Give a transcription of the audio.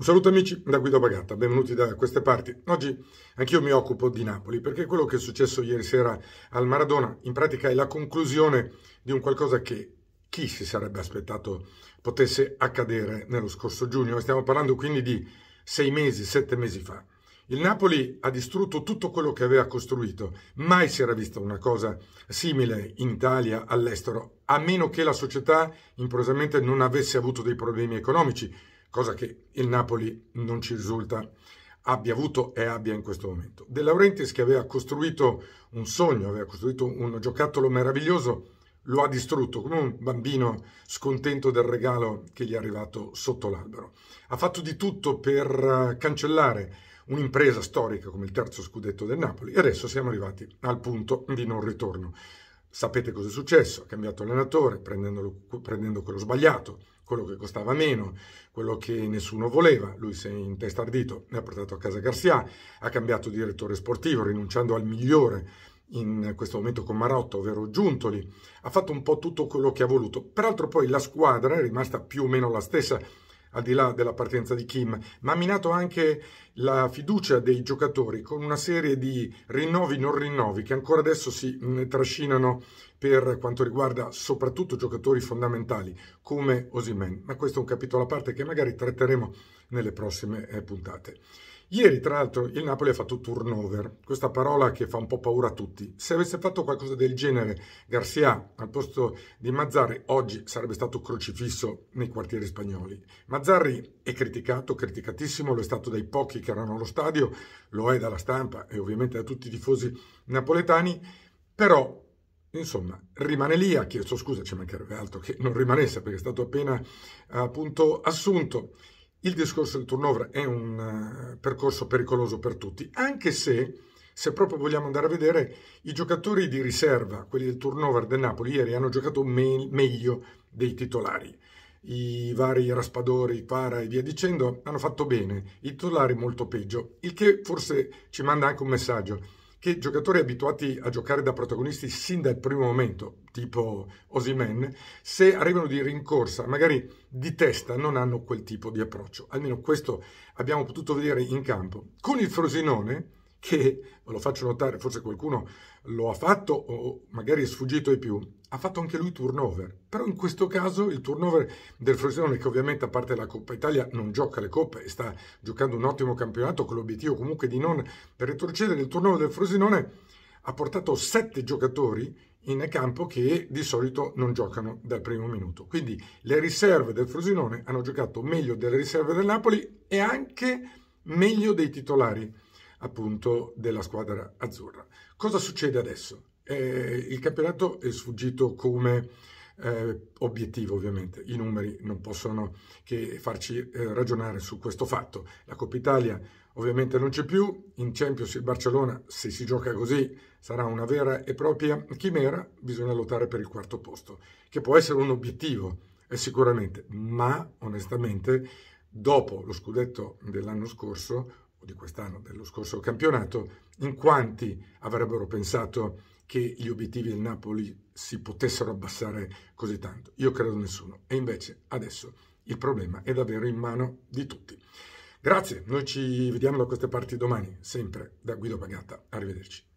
Un saluto amici da Guido Bagatta, benvenuti da queste parti. Oggi anch'io mi occupo di Napoli perché quello che è successo ieri sera al Maradona in pratica è la conclusione di un qualcosa che chi si sarebbe aspettato potesse accadere nello scorso giugno. Stiamo parlando quindi di sei mesi, sette mesi fa. Il Napoli ha distrutto tutto quello che aveva costruito. Mai si era vista una cosa simile in Italia, all'estero, a meno che la società improvvisamente non avesse avuto dei problemi economici cosa che il Napoli non ci risulta abbia avuto e abbia in questo momento. De Laurentiis che aveva costruito un sogno, aveva costruito un giocattolo meraviglioso, lo ha distrutto come un bambino scontento del regalo che gli è arrivato sotto l'albero. Ha fatto di tutto per eh, cancellare un'impresa storica come il terzo scudetto del Napoli e adesso siamo arrivati al punto di non ritorno. Sapete cosa è successo? Ha cambiato allenatore prendendo quello sbagliato, quello che costava meno, quello che nessuno voleva. Lui si è intestardito, ne ha portato a casa Garcia, ha cambiato direttore sportivo, rinunciando al migliore in questo momento con Marotta, ovvero Giuntoli. Ha fatto un po' tutto quello che ha voluto. Peraltro poi la squadra è rimasta più o meno la stessa al di là della partenza di Kim, ma ha minato anche la fiducia dei giocatori con una serie di rinnovi non rinnovi che ancora adesso si mm, trascinano per quanto riguarda soprattutto giocatori fondamentali come Osimen. Ma questo è un capitolo a parte che magari tratteremo nelle prossime eh, puntate. Ieri, tra l'altro, il Napoli ha fatto turnover, questa parola che fa un po' paura a tutti. Se avesse fatto qualcosa del genere Garcia al posto di Mazzarri, oggi sarebbe stato crocifisso nei quartieri spagnoli. Mazzarri è criticato, criticatissimo, lo è stato dai pochi che erano allo stadio, lo è dalla stampa e ovviamente da tutti i tifosi napoletani, però Insomma, rimane lì, ha chiesto scusa, ci mancherebbe altro che non rimanesse perché è stato appena eh, appunto assunto il discorso del turnover è un eh, percorso pericoloso per tutti, anche se, se proprio vogliamo andare a vedere, i giocatori di riserva, quelli del turnover del Napoli, ieri hanno giocato me meglio dei titolari. I vari Raspadori, Para e via dicendo hanno fatto bene, i titolari molto peggio, il che forse ci manda anche un messaggio che giocatori abituati a giocare da protagonisti sin dal primo momento, tipo Osimen, se arrivano di rincorsa, magari di testa, non hanno quel tipo di approccio. Almeno questo abbiamo potuto vedere in campo. Con il Frosinone che, ve lo faccio notare, forse qualcuno lo ha fatto o magari è sfuggito di più, ha fatto anche lui turnover. Però in questo caso il turnover del Frosinone, che ovviamente a parte la Coppa Italia non gioca le coppe e sta giocando un ottimo campionato con l'obiettivo comunque di non retrocedere, il turnover del Frosinone ha portato sette giocatori in campo che di solito non giocano dal primo minuto. Quindi le riserve del Frosinone hanno giocato meglio delle riserve del Napoli e anche meglio dei titolari appunto della squadra azzurra. Cosa succede adesso? Eh, il campionato è sfuggito come eh, obiettivo ovviamente, i numeri non possono che farci eh, ragionare su questo fatto. La Coppa Italia ovviamente non c'è più, in Champions il Barcellona se si gioca così sarà una vera e propria chimera, bisogna lottare per il quarto posto, che può essere un obiettivo eh, sicuramente, ma onestamente dopo lo scudetto dell'anno scorso di quest'anno, dello scorso campionato, in quanti avrebbero pensato che gli obiettivi del Napoli si potessero abbassare così tanto. Io credo nessuno. E invece adesso il problema è davvero in mano di tutti. Grazie, noi ci vediamo da queste parti domani, sempre da Guido Pagata. Arrivederci.